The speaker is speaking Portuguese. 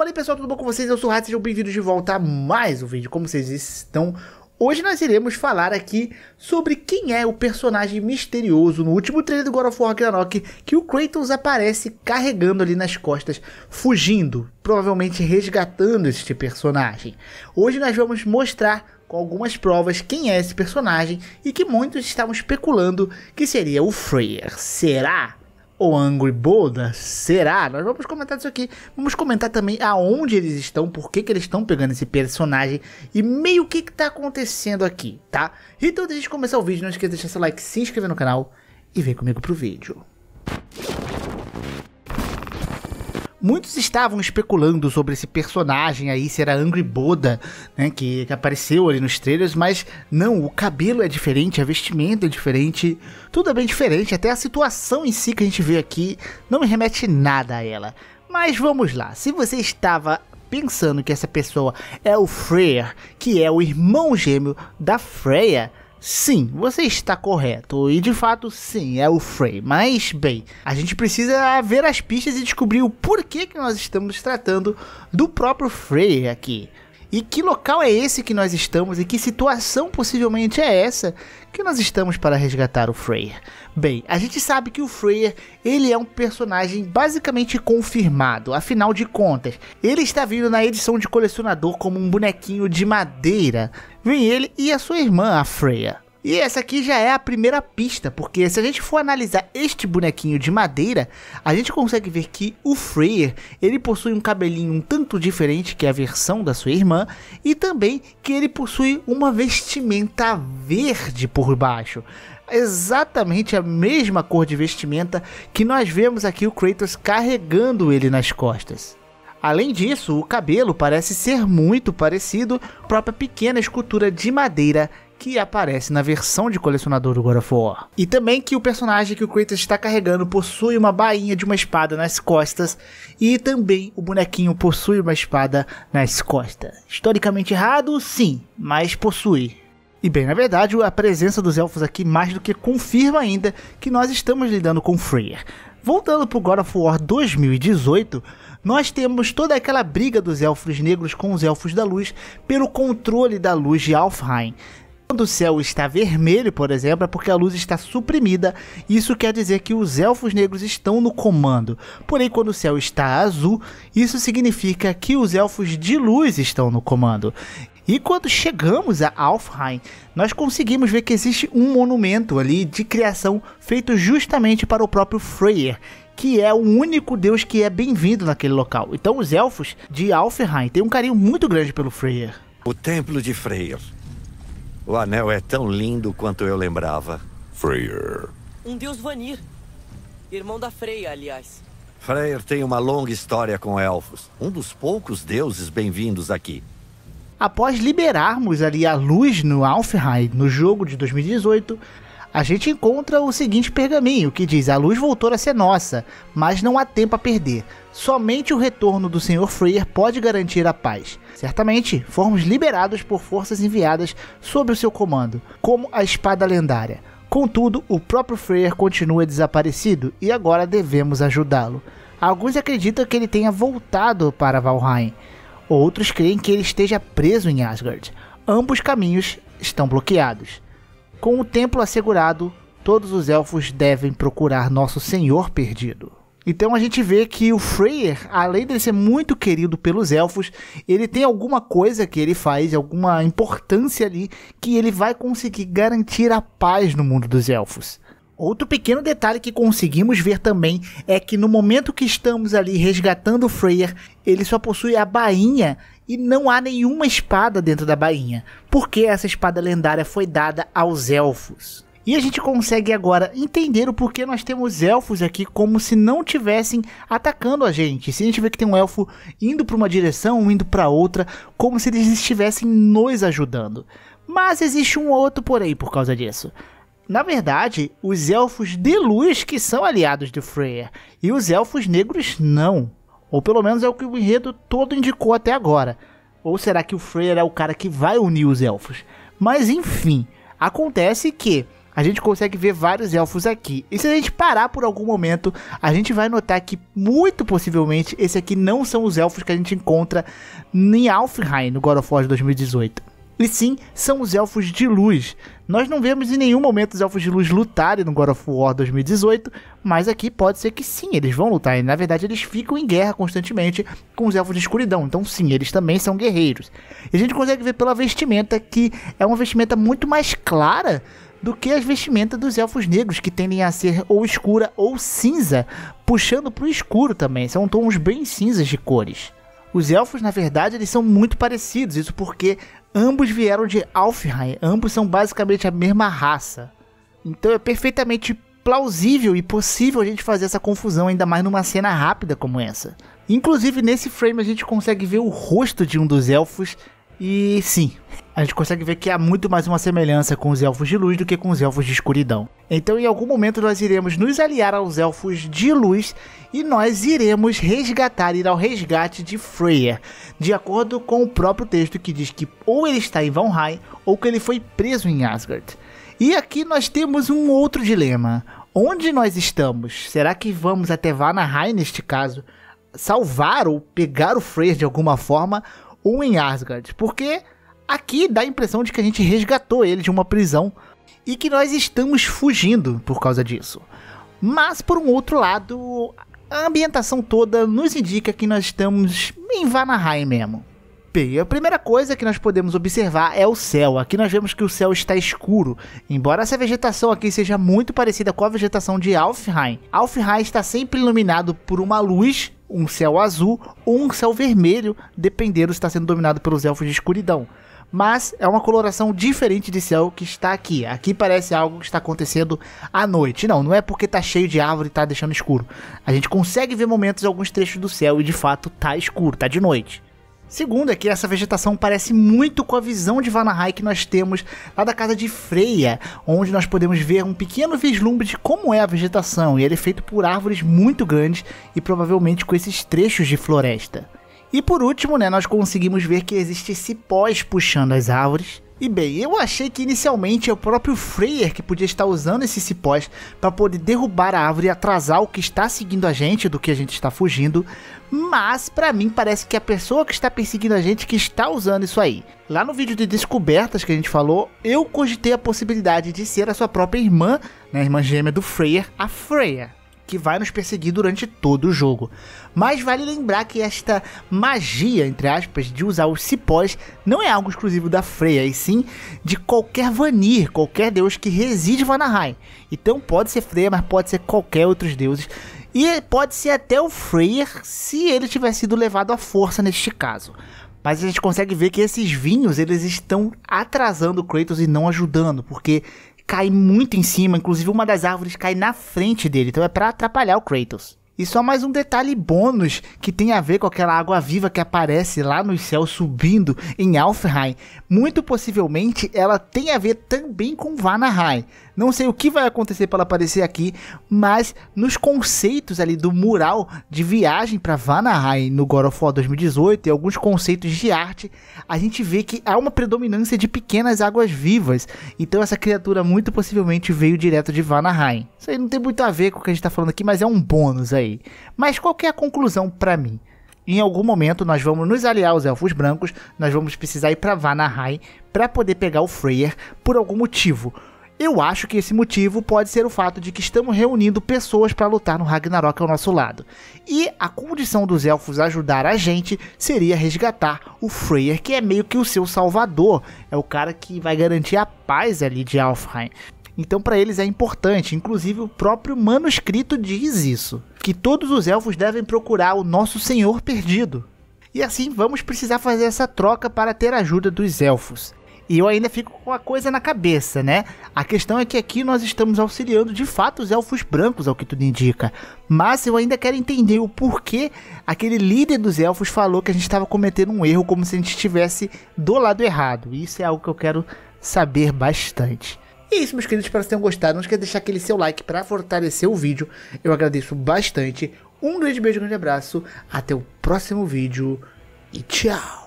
Falei pessoal, tudo bom com vocês? Eu sou o Rato, sejam bem-vindos de volta a mais um vídeo. Como vocês estão? Hoje nós iremos falar aqui sobre quem é o personagem misterioso no último trailer do God of War Ragnarok que o Kratos aparece carregando ali nas costas, fugindo, provavelmente resgatando este personagem. Hoje nós vamos mostrar com algumas provas quem é esse personagem e que muitos estavam especulando que seria o Freyr. Será? ou Angry Boda? Será? Nós vamos comentar isso aqui. Vamos comentar também aonde eles estão, por que, que eles estão pegando esse personagem e meio que que tá acontecendo aqui, tá? Então, antes de começar o vídeo, não esqueça de deixar seu like, se inscrever no canal e vem comigo pro vídeo. Muitos estavam especulando sobre esse personagem aí, se era Angry Boda, né, que, que, apareceu ali nos trailers, mas não, o cabelo é diferente, a vestimenta é diferente, tudo é bem diferente, até a situação em si que a gente vê aqui não me remete nada a ela. Mas vamos lá, se você estava pensando que essa pessoa é o Freyr, que é o irmão gêmeo da Freya, Sim, você está correto. E de fato, sim, é o Frey. Mas, bem, a gente precisa ver as pistas e descobrir o porquê que nós estamos tratando do próprio Frey aqui. E que local é esse que nós estamos e que situação possivelmente é essa que nós estamos para resgatar o Freyr? Bem, a gente sabe que o Freyr, ele é um personagem basicamente confirmado, afinal de contas, ele está vindo na edição de colecionador como um bonequinho de madeira. Vem ele e a sua irmã, a Freya. E essa aqui já é a primeira pista, porque se a gente for analisar este bonequinho de madeira, a gente consegue ver que o Freer, ele possui um cabelinho um tanto diferente que é a versão da sua irmã, e também que ele possui uma vestimenta verde por baixo. Exatamente a mesma cor de vestimenta que nós vemos aqui o Kratos carregando ele nas costas. Além disso, o cabelo parece ser muito parecido com a própria pequena escultura de madeira que aparece na versão de colecionador do God of War. E também que o personagem que o Kratos está carregando possui uma bainha de uma espada nas costas e também o bonequinho possui uma espada nas costas. Historicamente errado, sim, mas possui. E bem, na verdade, a presença dos elfos aqui mais do que confirma ainda que nós estamos lidando com Freya. Voltando para o God of War 2018, nós temos toda aquela briga dos elfos negros com os elfos da luz pelo controle da luz de Alfheim. Quando o céu está vermelho, por exemplo, é porque a luz está suprimida. Isso quer dizer que os elfos negros estão no comando. Porém, quando o céu está azul, isso significa que os elfos de luz estão no comando. E quando chegamos a Alfheim, nós conseguimos ver que existe um monumento ali de criação feito justamente para o próprio Freyr, que é o único deus que é bem-vindo naquele local. Então os elfos de Alfheim têm um carinho muito grande pelo Freyr. O templo de Freyr o anel é tão lindo quanto eu lembrava. Freyr. Um deus Vanir. Irmão da Freya, aliás. Freyr tem uma longa história com elfos. Um dos poucos deuses bem-vindos aqui. Após liberarmos ali a luz no Alfheim, no jogo de 2018, a gente encontra o seguinte pergaminho que diz: A luz voltou a ser nossa, mas não há tempo a perder. Somente o retorno do Sr. Freer pode garantir a paz. Certamente, fomos liberados por forças enviadas sob o seu comando, como a espada lendária. Contudo, o próprio Freer continua desaparecido e agora devemos ajudá-lo. Alguns acreditam que ele tenha voltado para Valheim, outros creem que ele esteja preso em Asgard. Ambos caminhos estão bloqueados. Com o templo assegurado, todos os elfos devem procurar nosso senhor perdido. Então a gente vê que o Freyr, além de ser muito querido pelos elfos, ele tem alguma coisa que ele faz, alguma importância ali, que ele vai conseguir garantir a paz no mundo dos elfos. Outro pequeno detalhe que conseguimos ver também é que no momento que estamos ali resgatando o Freyr, ele só possui a bainha e não há nenhuma espada dentro da bainha, porque essa espada lendária foi dada aos elfos. E a gente consegue agora entender o porquê nós temos elfos aqui como se não tivessem atacando a gente. Se a gente vê que tem um elfo indo para uma direção, indo para outra, como se eles estivessem nos ajudando. Mas existe um outro porém por causa disso. Na verdade, os elfos de luz que são aliados de Freya, e os elfos negros não. Ou pelo menos é o que o enredo todo indicou até agora. Ou será que o Freya é o cara que vai unir os elfos? Mas enfim, acontece que a gente consegue ver vários elfos aqui. E se a gente parar por algum momento, a gente vai notar que muito possivelmente esse aqui não são os elfos que a gente encontra em Alfheim no God of War 2018. E sim, são os Elfos de Luz. Nós não vemos em nenhum momento os Elfos de Luz lutarem no God of War 2018, mas aqui pode ser que sim, eles vão lutar. E na verdade eles ficam em guerra constantemente com os Elfos de Escuridão. Então sim, eles também são guerreiros. E a gente consegue ver pela vestimenta que é uma vestimenta muito mais clara do que as vestimentas dos elfos negros, que tendem a ser ou escura ou cinza, puxando para o escuro também. São tons bem cinzas de cores. Os elfos, na verdade, eles são muito parecidos, isso porque ambos vieram de Alfheim, ambos são basicamente a mesma raça. Então é perfeitamente plausível e possível a gente fazer essa confusão, ainda mais numa cena rápida como essa. Inclusive, nesse frame a gente consegue ver o rosto de um dos elfos, e sim, a gente consegue ver que há muito mais uma semelhança com os elfos de luz do que com os elfos de escuridão. Então, em algum momento, nós iremos nos aliar aos elfos de luz e nós iremos resgatar, ir ao resgate de Freya, de acordo com o próprio texto que diz que ou ele está em Valheim ou que ele foi preso em Asgard. E aqui nós temos um outro dilema. Onde nós estamos? Será que vamos até Vanaheim neste caso? Salvar ou pegar o Freyr de alguma forma? Ou em Asgard? Porque Aqui dá a impressão de que a gente resgatou ele de uma prisão e que nós estamos fugindo por causa disso. Mas por um outro lado, a ambientação toda nos indica que nós estamos em Vanaheim mesmo. Bem, a primeira coisa que nós podemos observar é o céu. Aqui nós vemos que o céu está escuro, embora essa vegetação aqui seja muito parecida com a vegetação de Alfheim. Alfheim está sempre iluminado por uma luz, um céu azul ou um céu vermelho, dependendo se está sendo dominado pelos elfos de escuridão mas é uma coloração diferente de céu que está aqui. Aqui parece algo que está acontecendo à noite. Não, não é porque está cheio de árvore e está deixando escuro. A gente consegue ver momentos alguns trechos do céu e de fato está escuro, está de noite. Segundo é que essa vegetação parece muito com a visão de Vanahai que nós temos lá da casa de Freia, onde nós podemos ver um pequeno vislumbre de como é a vegetação, e ele é feito por árvores muito grandes e provavelmente com esses trechos de floresta. E por último, né, nós conseguimos ver que existe cipós puxando as árvores. E bem, eu achei que inicialmente é o próprio Freyer que podia estar usando esses cipós para poder derrubar a árvore e atrasar o que está seguindo a gente, do que a gente está fugindo, mas para mim parece que é a pessoa que está perseguindo a gente que está usando isso aí. Lá no vídeo de descobertas que a gente falou, eu cogitei a possibilidade de ser a sua própria irmã, né, a irmã gêmea do Freyer, a Freya que vai nos perseguir durante todo o jogo. Mas vale lembrar que esta magia, entre aspas, de usar os cipós não é algo exclusivo da Freya, e sim de qualquer Vanir, qualquer deus que reside em Vanaheim. Então pode ser Freya, mas pode ser qualquer outros deuses. E pode ser até o Freyr se ele tiver sido levado à força neste caso. Mas a gente consegue ver que esses vinhos eles estão atrasando Kratos e não ajudando, porque cai muito em cima, inclusive uma das árvores cai na frente dele, então é para atrapalhar o Kratos. E só mais um detalhe bônus que tem a ver com aquela água viva que aparece lá no céu subindo em Alfheim. Muito possivelmente ela tem a ver também com Vanaheim. Não sei o que vai acontecer para ela aparecer aqui, mas nos conceitos ali do mural de viagem para Vanaheim no God of War 2018 e alguns conceitos de arte, a gente vê que há uma predominância de pequenas águas vivas. Então essa criatura muito possivelmente veio direto de Vanaheim. Isso aí não tem muito a ver com o que a gente está falando aqui, mas é um bônus aí. Mas qual que é a conclusão para mim? Em algum momento nós vamos nos aliar aos elfos brancos, nós vamos precisar ir para Vanaheim para poder pegar o Freyr por algum motivo eu acho que esse motivo pode ser o fato de que estamos reunindo pessoas para lutar no Ragnarok ao nosso lado. E a condição dos elfos ajudar a gente seria resgatar o Freyr, que é meio que o seu salvador, é o cara que vai garantir a paz ali de Alfheim. Então, para eles é importante, inclusive o próprio manuscrito diz isso: que todos os elfos devem procurar o nosso senhor perdido. E assim vamos precisar fazer essa troca para ter a ajuda dos elfos. E eu ainda fico com a coisa na cabeça, né? A questão é que aqui nós estamos auxiliando de fato os elfos brancos, ao que tudo indica. Mas eu ainda quero entender o porquê aquele líder dos elfos falou que a gente estava cometendo um erro, como se a gente estivesse do lado errado. Isso é algo que eu quero saber bastante. E é isso, meus queridos, espero que tenham gostado. Não esqueça de deixar aquele seu like para fortalecer o vídeo. Eu agradeço bastante. Um grande beijo, um grande abraço. Até o próximo vídeo e tchau!